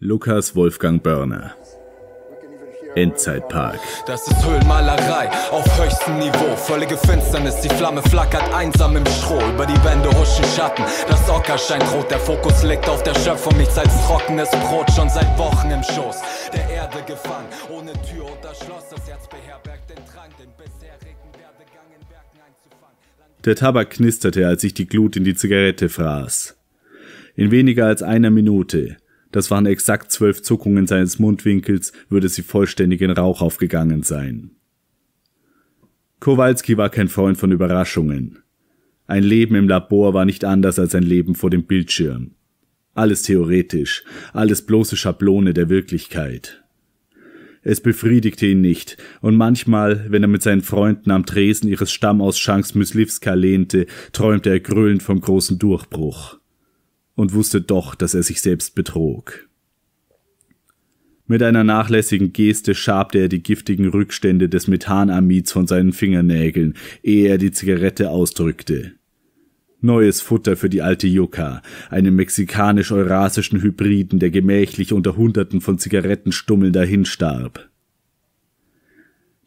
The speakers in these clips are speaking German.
Lukas Wolfgang Börner. Endzeitpark. Das ist Höhlenmalerei auf höchstem Niveau. Völlige Finsternis, die Flamme flackert einsam im Stroh. Über die Wände huschen Schatten, das Ocker scheint rot. Der Fokus liegt auf der Schöpfung, nichts als trockenes Brot. Schon seit Wochen im Schoß der Erde gefangen. Ohne Tür und Schloss, das Herz beherbergt den Drang, den bisherigen Werdegang in Werken einzufangen. Der Tabak knisterte, als ich die Glut in die Zigarette fraß. In weniger als einer Minute das waren exakt zwölf Zuckungen seines Mundwinkels, würde sie vollständig in Rauch aufgegangen sein. Kowalski war kein Freund von Überraschungen. Ein Leben im Labor war nicht anders als ein Leben vor dem Bildschirm. Alles theoretisch, alles bloße Schablone der Wirklichkeit. Es befriedigte ihn nicht, und manchmal, wenn er mit seinen Freunden am Tresen ihres Stammausschanks Myslivska lehnte, träumte er gröhlend vom großen Durchbruch und wusste doch, dass er sich selbst betrog. Mit einer nachlässigen Geste schabte er die giftigen Rückstände des Methanamids von seinen Fingernägeln, ehe er die Zigarette ausdrückte. Neues Futter für die alte Yucca, einen mexikanisch-eurasischen Hybriden, der gemächlich unter Hunderten von Zigarettenstummeln dahinstarb.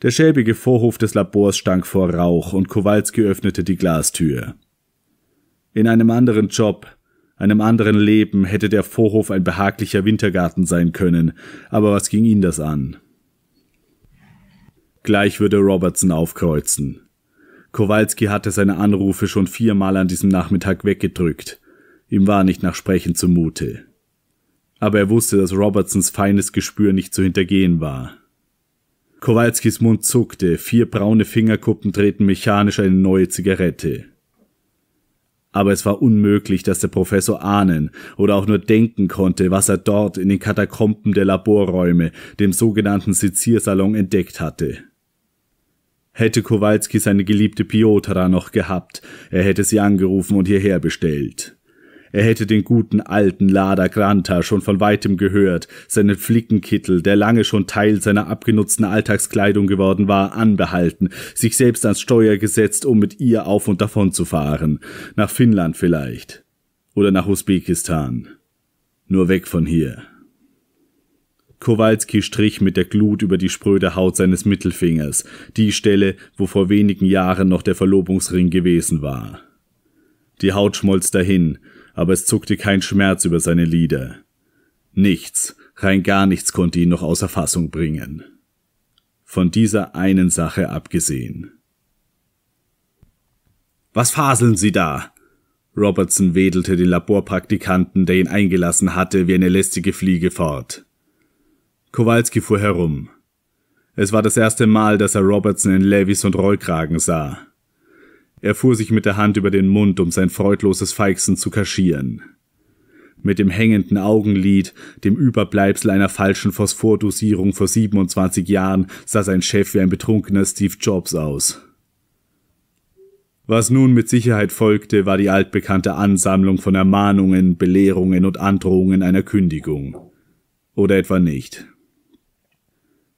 Der schäbige Vorhof des Labors stank vor Rauch und Kowalski öffnete die Glastür. In einem anderen Job, einem anderen Leben hätte der Vorhof ein behaglicher Wintergarten sein können, aber was ging ihn das an? Gleich würde Robertson aufkreuzen. Kowalski hatte seine Anrufe schon viermal an diesem Nachmittag weggedrückt. Ihm war nicht nach Sprechen zumute. Aber er wusste, dass Robertsons feines Gespür nicht zu hintergehen war. Kowalskis Mund zuckte, vier braune Fingerkuppen drehten mechanisch eine neue Zigarette aber es war unmöglich, dass der Professor ahnen oder auch nur denken konnte, was er dort in den Katakomben der Laborräume, dem sogenannten Seziersalon, entdeckt hatte. Hätte Kowalski seine geliebte Piotra noch gehabt, er hätte sie angerufen und hierher bestellt. Er hätte den guten alten Lada Granta schon von weitem gehört, seinen Flickenkittel, der lange schon Teil seiner abgenutzten Alltagskleidung geworden war, anbehalten, sich selbst ans Steuer gesetzt, um mit ihr auf und davon zu fahren. Nach Finnland vielleicht. Oder nach Usbekistan. Nur weg von hier. Kowalski strich mit der Glut über die spröde Haut seines Mittelfingers, die Stelle, wo vor wenigen Jahren noch der Verlobungsring gewesen war. Die Haut schmolz dahin, aber es zuckte kein Schmerz über seine Lieder. Nichts, rein gar nichts konnte ihn noch außer Fassung bringen. Von dieser einen Sache abgesehen. Was faseln Sie da? Robertson wedelte den Laborpraktikanten, der ihn eingelassen hatte, wie eine lästige Fliege fort. Kowalski fuhr herum. Es war das erste Mal, dass er Robertson in Levis und Rollkragen sah. Er fuhr sich mit der Hand über den Mund, um sein freudloses Feixen zu kaschieren. Mit dem hängenden Augenlid, dem Überbleibsel einer falschen Phosphordosierung vor 27 Jahren, sah sein Chef wie ein betrunkener Steve Jobs aus. Was nun mit Sicherheit folgte, war die altbekannte Ansammlung von Ermahnungen, Belehrungen und Androhungen einer Kündigung. Oder etwa nicht.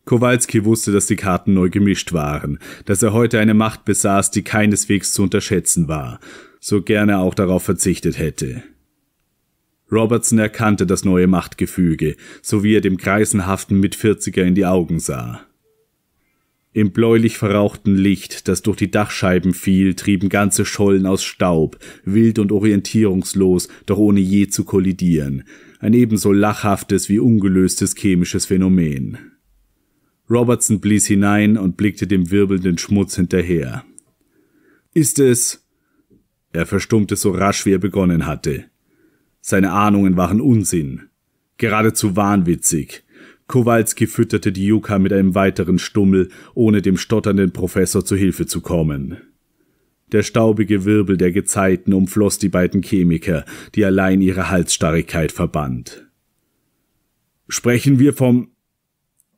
Kowalski wusste, dass die Karten neu gemischt waren, dass er heute eine Macht besaß, die keineswegs zu unterschätzen war, so gerne auch darauf verzichtet hätte. Robertson erkannte das neue Machtgefüge, so wie er dem kreisenhaften Mitvierziger in die Augen sah. Im bläulich verrauchten Licht, das durch die Dachscheiben fiel, trieben ganze Schollen aus Staub, wild und orientierungslos, doch ohne je zu kollidieren, ein ebenso lachhaftes wie ungelöstes chemisches Phänomen. Robertson blies hinein und blickte dem wirbelnden Schmutz hinterher. Ist es? Er verstummte so rasch, wie er begonnen hatte. Seine Ahnungen waren Unsinn, geradezu wahnwitzig. Kowalski fütterte die Yuka mit einem weiteren Stummel, ohne dem stotternden Professor zu Hilfe zu kommen. Der staubige Wirbel der Gezeiten umfloss die beiden Chemiker, die allein ihre Halsstarrigkeit verband. Sprechen wir vom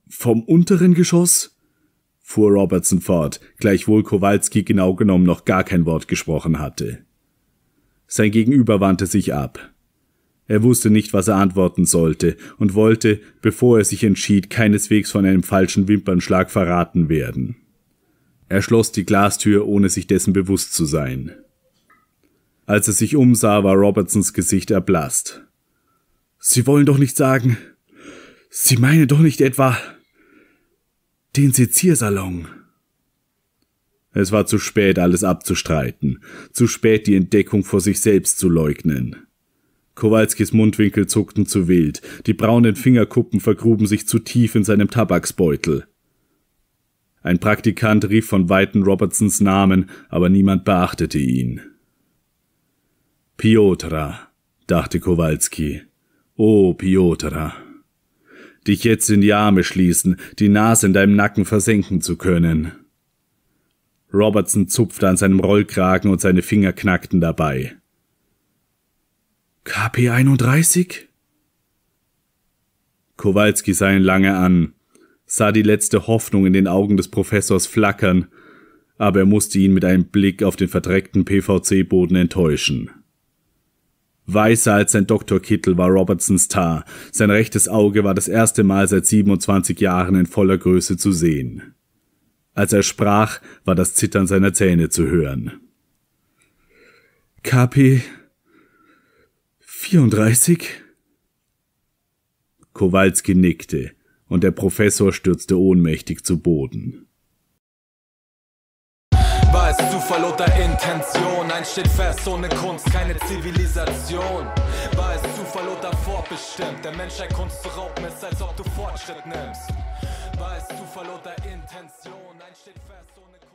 vom unteren Geschoss? fuhr Robertson fort, gleichwohl Kowalski genau genommen noch gar kein Wort gesprochen hatte. Sein Gegenüber wandte sich ab. Er wusste nicht, was er antworten sollte und wollte, bevor er sich entschied, keineswegs von einem falschen Wimpernschlag verraten werden. Er schloss die Glastür, ohne sich dessen bewusst zu sein. Als er sich umsah, war Robertsons Gesicht erblasst. Sie wollen doch nicht sagen. Sie meinen doch nicht etwa. Den Seziersalon. Es war zu spät, alles abzustreiten, zu spät, die Entdeckung vor sich selbst zu leugnen. Kowalskis Mundwinkel zuckten zu wild, die braunen Fingerkuppen vergruben sich zu tief in seinem Tabaksbeutel. Ein Praktikant rief von Weiten Robertsons Namen, aber niemand beachtete ihn. Piotra, dachte Kowalski. Oh, Piotra dich jetzt in die Arme schließen, die Nase in deinem Nacken versenken zu können. Robertson zupfte an seinem Rollkragen und seine Finger knackten dabei. KP 31? Kowalski sah ihn lange an, sah die letzte Hoffnung in den Augen des Professors flackern, aber er musste ihn mit einem Blick auf den verdreckten PVC-Boden enttäuschen. Weißer als sein Doktorkittel war Robertsons Tar. Sein rechtes Auge war das erste Mal seit 27 Jahren in voller Größe zu sehen. Als er sprach, war das Zittern seiner Zähne zu hören. KP 34? Kowalski nickte, und der Professor stürzte ohnmächtig zu Boden es Zufall oder Intention? Eins steht fest, ohne Kunst keine Zivilisation. War es Zufall oder vorbestimmt? Der Menschheit Kunst zu rauben ist, als ob du Fortschritt nimmst. War es Zufall oder Intention? Eins steht fest, ohne Kunst.